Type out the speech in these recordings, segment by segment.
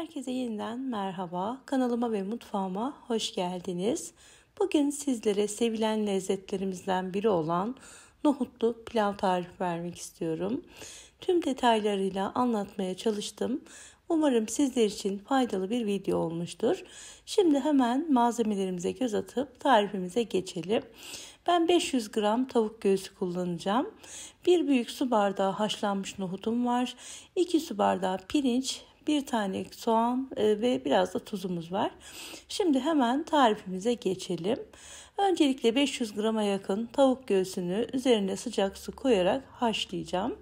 Herkese yeniden merhaba. Kanalıma ve mutfağıma hoş geldiniz. Bugün sizlere sevilen lezzetlerimizden biri olan nohutlu pilav tarifi vermek istiyorum. Tüm detaylarıyla anlatmaya çalıştım. Umarım sizler için faydalı bir video olmuştur. Şimdi hemen malzemelerimize göz atıp tarifimize geçelim. Ben 500 gram tavuk göğsü kullanacağım. 1 büyük su bardağı haşlanmış nohutum var. 2 su bardağı pirinç bir tane soğan e, ve biraz da tuzumuz var. Şimdi hemen tarifimize geçelim. Öncelikle 500 grama yakın tavuk göğsünü üzerine sıcak su koyarak haşlayacağım.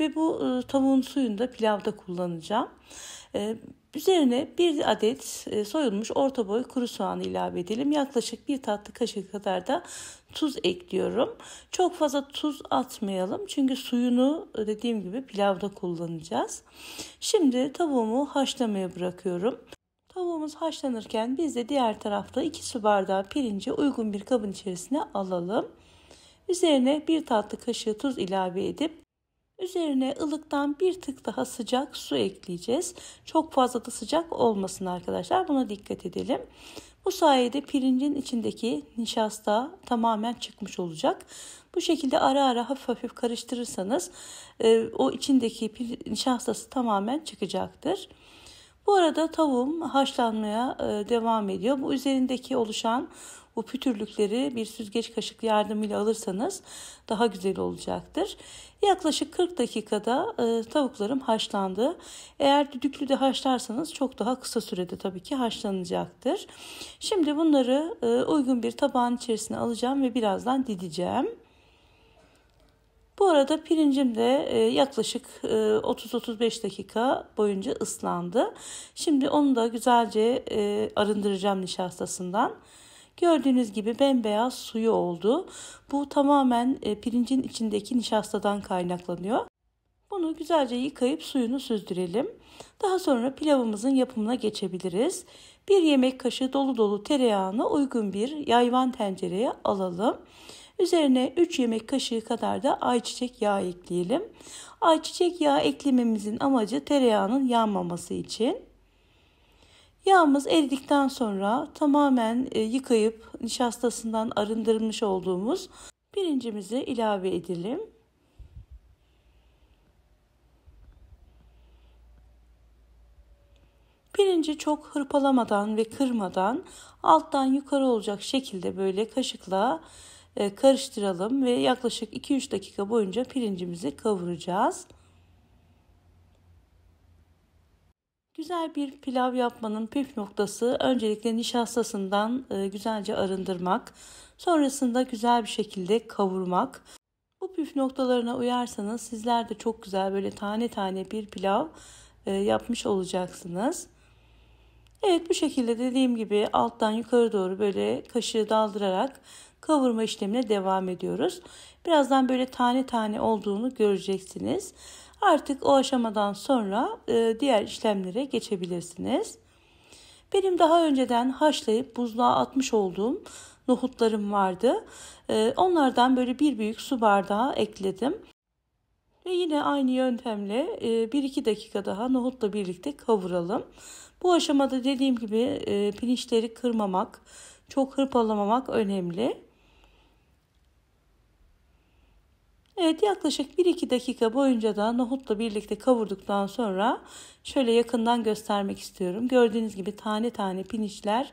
Ve bu e, tavuğun suyunu da pilavda kullanacağım. E, Üzerine bir adet e, soyulmuş orta boy kuru soğan ilave edelim. Yaklaşık bir tatlı kaşığı kadar da tuz ekliyorum. Çok fazla tuz atmayalım çünkü suyunu e, dediğim gibi pilavda kullanacağız. Şimdi tavuğumu haşlamaya bırakıyorum. Tavuğumuz haşlanırken biz de diğer tarafta 2 su bardağı pirinci uygun bir kabın içerisine alalım. Üzerine bir tatlı kaşığı tuz ilave edip Üzerine ılıktan bir tık daha sıcak su ekleyeceğiz. Çok fazla da sıcak olmasın arkadaşlar. Buna dikkat edelim. Bu sayede pirincin içindeki nişasta tamamen çıkmış olacak. Bu şekilde ara ara hafif hafif karıştırırsanız e, o içindeki nişastası tamamen çıkacaktır. Bu arada tavuğum haşlanmaya e, devam ediyor. Bu üzerindeki oluşan bu pütürlükleri bir süzgeç kaşık yardımıyla alırsanız daha güzel olacaktır. Yaklaşık 40 dakikada e, tavuklarım haşlandı. Eğer düdüklü de haşlarsanız çok daha kısa sürede tabii ki haşlanacaktır. Şimdi bunları e, uygun bir tabağın içerisine alacağım ve birazdan dideceğim. Bu arada pirincim de e, yaklaşık 30-35 e, dakika boyunca ıslandı. Şimdi onu da güzelce e, arındıracağım nişastasından. Gördüğünüz gibi bembeyaz suyu oldu. Bu tamamen e, pirincin içindeki nişastadan kaynaklanıyor. Bunu güzelce yıkayıp suyunu süzdürelim. Daha sonra pilavımızın yapımına geçebiliriz. Bir yemek kaşığı dolu dolu tereyağını uygun bir yayvan tencereye alalım. Üzerine 3 yemek kaşığı kadar da ayçiçek yağı ekleyelim. Ayçiçek yağı eklememizin amacı tereyağının yanmaması için. Yağımız eridikten sonra tamamen e, yıkayıp nişastasından arındırmış olduğumuz pirincimizi ilave edelim. Pirinci çok hırpalamadan ve kırmadan alttan yukarı olacak şekilde böyle kaşıkla e, karıştıralım ve yaklaşık 2-3 dakika boyunca pirincimizi kavuracağız. Güzel bir pilav yapmanın püf noktası öncelikle nişastasından e, güzelce arındırmak, sonrasında güzel bir şekilde kavurmak. Bu püf noktalarına uyarsanız sizler de çok güzel böyle tane tane bir pilav e, yapmış olacaksınız. Evet bu şekilde dediğim gibi alttan yukarı doğru böyle kaşığı daldırarak kavurma işlemine devam ediyoruz. Birazdan böyle tane tane olduğunu göreceksiniz. Artık o aşamadan sonra e, diğer işlemlere geçebilirsiniz. Benim daha önceden haşlayıp buzluğa atmış olduğum nohutlarım vardı. E, onlardan böyle bir büyük su bardağı ekledim. Ve yine aynı yöntemle 1-2 e, dakika daha nohutla birlikte kavuralım. Bu aşamada dediğim gibi e, pirinçleri kırmamak, çok hırpalamamak önemli. Evet yaklaşık 1-2 dakika boyunca da nohutla birlikte kavurduktan sonra şöyle yakından göstermek istiyorum. Gördüğünüz gibi tane tane pinçler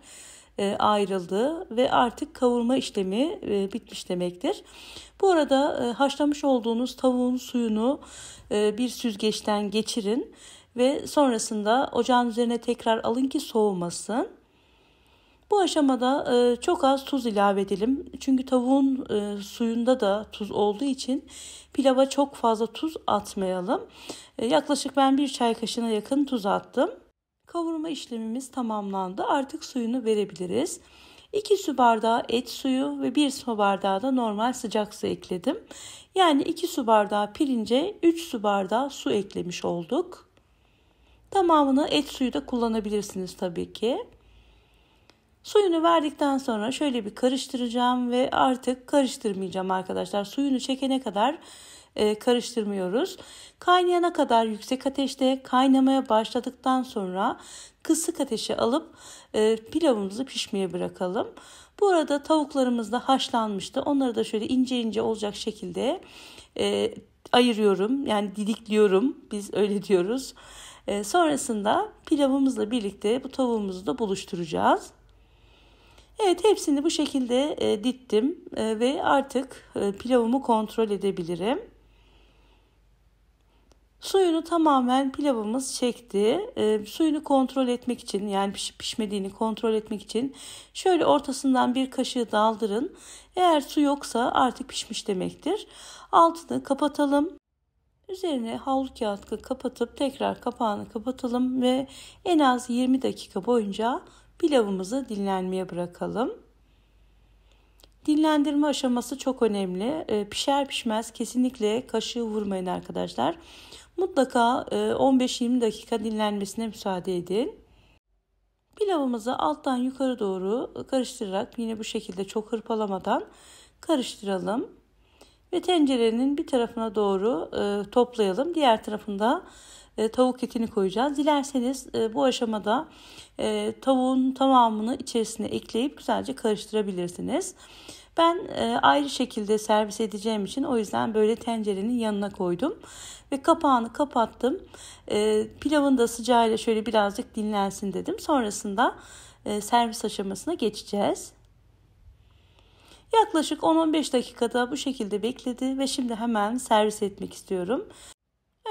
e, ayrıldı ve artık kavurma işlemi e, bitmiş demektir. Bu arada e, haşlamış olduğunuz tavuğun suyunu bir süzgeçten geçirin ve sonrasında ocağın üzerine tekrar alın ki soğumasın. Bu aşamada e, çok az tuz ilave edelim. Çünkü tavuğun e, suyunda da tuz olduğu için pilava çok fazla tuz atmayalım. E, yaklaşık ben bir çay kaşığına yakın tuz attım. Kavurma işlemimiz tamamlandı. Artık suyunu verebiliriz. 2 su bardağı et suyu ve 1 su bardağı da normal sıcak su ekledim. Yani 2 su bardağı pirince 3 su bardağı su eklemiş olduk. Tamamını et suyu da kullanabilirsiniz tabii ki. Suyunu verdikten sonra şöyle bir karıştıracağım ve artık karıştırmayacağım arkadaşlar. Suyunu çekene kadar e, karıştırmıyoruz. Kaynayana kadar yüksek ateşte kaynamaya başladıktan sonra kısık ateşe alıp e, pilavımızı pişmeye bırakalım. Bu arada tavuklarımız da haşlanmıştı. Onları da şöyle ince ince olacak şekilde e, ayırıyorum. Yani didikliyorum. Biz öyle diyoruz. sonrasında pilavımızla birlikte bu tavuğumuzu da buluşturacağız. Evet hepsini bu şekilde e, dittim e, ve artık e, pilavımı kontrol edebilirim. Suyunu tamamen pilavımız çekti. E, suyunu kontrol etmek için yani pişip pişmediğini kontrol etmek için şöyle ortasından bir kaşığı daldırın. Eğer su yoksa artık pişmiş demektir. Altını kapatalım. Üzerine havlu kağıtla kapatıp tekrar kapağını kapatalım ve en az 20 dakika boyunca pilavımızı dinlenmeye bırakalım. Dinlendirme aşaması çok önemli. Ee, pişer pişmez kesinlikle kaşığı vurmayın arkadaşlar. Mutlaka 15-20 e, dakika dinlenmesine müsaade edin. Pilavımızı alttan yukarı doğru karıştırarak yine bu şekilde çok hırpalamadan karıştıralım ve tencerenin bir tarafına doğru e, toplayalım. Diğer tarafında e, tavuk etini koyacağız. Dilerseniz e, bu aşamada e, tavuğun tamamını içerisine ekleyip güzelce karıştırabilirsiniz. Ben e, ayrı şekilde servis edeceğim için o yüzden böyle tencerenin yanına koydum ve kapağını kapattım. E, pilavın da sıcağıyla şöyle birazcık dinlensin dedim. Sonrasında e, servis aşamasına geçeceğiz. Yaklaşık 10-15 dakikada bu şekilde bekledi ve şimdi hemen servis etmek istiyorum.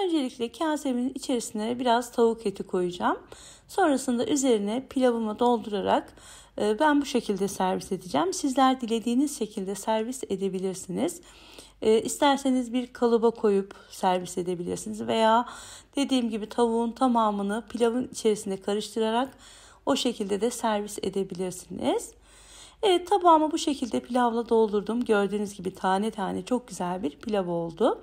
Öncelikle kasemin içerisine biraz tavuk eti koyacağım. Sonrasında üzerine pilavımı doldurarak e, ben bu şekilde servis edeceğim. Sizler dilediğiniz şekilde servis edebilirsiniz. E, isterseniz bir kalıba koyup servis edebilirsiniz veya dediğim gibi tavuğun tamamını pilavın içerisine karıştırarak o şekilde de servis edebilirsiniz. Evet tabağımı bu şekilde pilavla doldurdum. Gördüğünüz gibi tane tane çok güzel bir pilav oldu.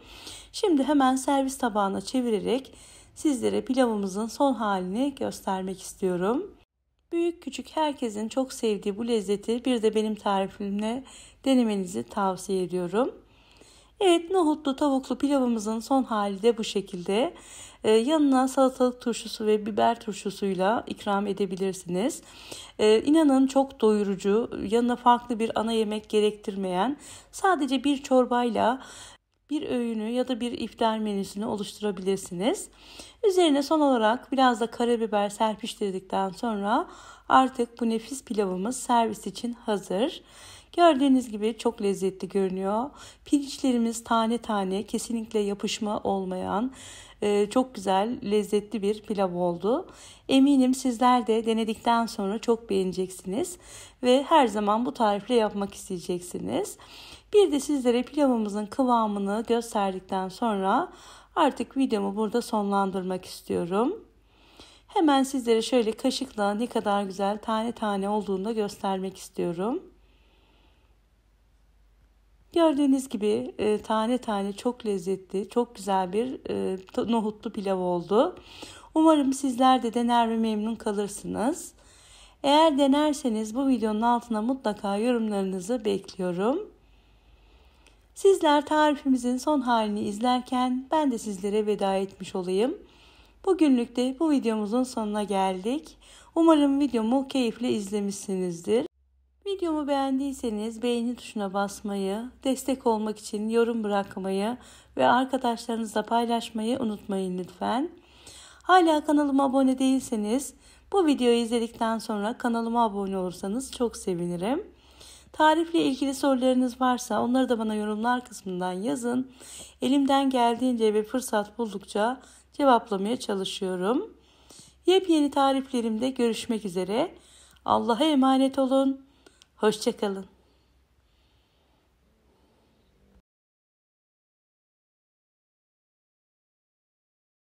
Şimdi hemen servis tabağına çevirerek sizlere pilavımızın son halini göstermek istiyorum. Büyük küçük herkesin çok sevdiği bu lezzeti bir de benim tarifimle denemenizi tavsiye ediyorum. Evet nohutlu tavuklu pilavımızın son hali de bu şekilde. Ee, yanına salatalık turşusu ve biber turşusuyla ikram edebilirsiniz. Ee, inanın çok doyurucu, yanına farklı bir ana yemek gerektirmeyen sadece bir çorbayla bir öğünü ya da bir iftar menüsünü oluşturabilirsiniz. Üzerine son olarak biraz da karabiber serpiştirdikten sonra artık bu nefis pilavımız servis için hazır. Gördüğünüz gibi çok lezzetli görünüyor. Pirinçlerimiz tane tane kesinlikle yapışma olmayan e, çok güzel lezzetli bir pilav oldu. Eminim sizler de denedikten sonra çok beğeneceksiniz ve her zaman bu tarifle yapmak isteyeceksiniz. Bir de sizlere pilavımızın kıvamını gösterdikten sonra artık videomu burada sonlandırmak istiyorum. Hemen sizlere şöyle kaşıkla ne kadar güzel tane tane olduğunu da göstermek istiyorum. Gördüğünüz gibi e, tane tane çok lezzetli, çok güzel bir e, nohutlu pilav oldu. Umarım sizler de dener ve memnun kalırsınız. Eğer denerseniz bu videonun altına mutlaka yorumlarınızı bekliyorum. Sizler tarifimizin son halini izlerken ben de sizlere veda etmiş olayım. Bugünlük de bu videomuzun sonuna geldik. Umarım videomu keyifle izlemişsinizdir. Videomu beğendiyseniz beğeni tuşuna basmayı, destek olmak için yorum bırakmayı ve arkadaşlarınızla paylaşmayı unutmayın lütfen. Hala kanalıma abone değilseniz bu videoyu izledikten sonra kanalıma abone olursanız çok sevinirim. Tarifle ilgili sorularınız varsa onları da bana yorumlar kısmından yazın. Elimden geldiğince ve fırsat buldukça cevaplamaya çalışıyorum. Yepyeni tariflerimde görüşmek üzere. Allah'a emanet olun. Hoşçakalın.